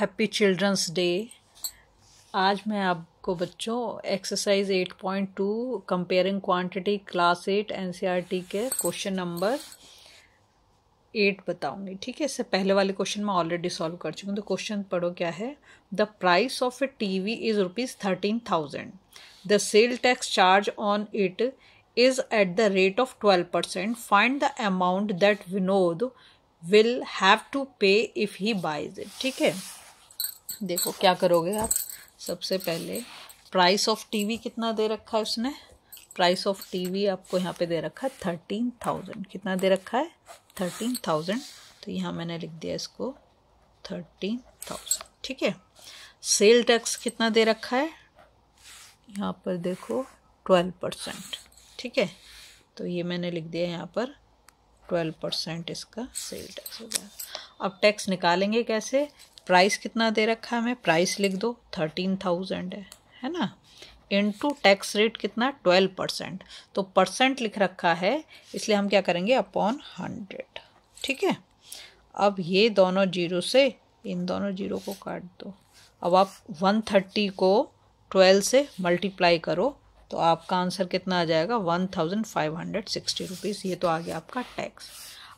happy children's day आज मैं आपको बच्चों exercise 8.2 comparing quantity class eight टी के क्वेश्चन नंबर एट बताऊंगी ठीक है इससे पहले वाले क्वेश्चन मैं ऑलरेडी सॉल्व कर चुकी हूँ तो क्वेश्चन पढ़ो क्या है the price of a TV is rupees thirteen thousand the sale tax charge on it is at the rate of twelve percent find the amount that Vinod will have to pay if he buys it ठीक है देखो क्या करोगे आप सबसे पहले price of TV कितना दे रखा है उसने प्राइस ऑफ टीवी आपको यहाँ पे दे रखा है थर्टीन थाउजेंड कितना दे रखा है थर्टीन थाउजेंड तो यहाँ मैंने लिख दिया इसको थर्टीन थाउजेंड ठीक है सेल टैक्स कितना दे रखा है यहाँ पर देखो ट्वेल्व परसेंट ठीक है तो ये मैंने लिख दिया यहाँ पर ट्वेल्व परसेंट इसका सेल टैक्स हो गया अब टैक्स निकालेंगे कैसे प्राइस कितना दे रखा है हमें प्राइस लिख दो थर्टीन थाउजेंड है है ना इनटू टैक्स रेट कितना ट्वेल्व परसेंट तो परसेंट लिख रखा है इसलिए हम क्या करेंगे अपॉन हंड्रेड ठीक है अब ये दोनों जीरो से इन दोनों जीरो को काट दो अब आप वन थर्टी को ट्वेल्व से मल्टीप्लाई करो तो आपका आंसर कितना आ जाएगा one thousand five hundred sixty rupees ये तो आ गया आपका टैक्स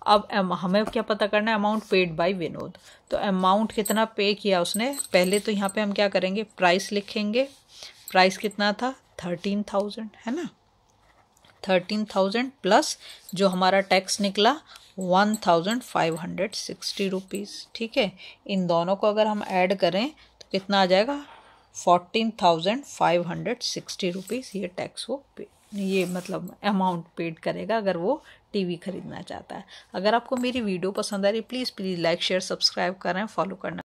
अब हमें क्या पता करना है अमाउंट पेड बाय विनोद तो अमाउंट कितना पे किया उसने पहले तो यहाँ पे हम क्या करेंगे प्राइस लिखेंगे प्राइस कितना था थर्टीन थाउजेंड है ना थर्टीन थाउजेंड प्लस जो हमारा टैक्स निकला one thousand five hundred sixty rupees ठीक है इन दोनों को अगर हम ऐड करें तो कितना आ जाएगा fourteen thousand five hundred sixty rupees ये टैक्स वो पे ये मतलब अमाउंट पेड करेगा अगर वो टीवी खरीदना चाहता है अगर आपको मेरी वीडियो पसंद आ रही please please like share subscribe करें फॉलो करना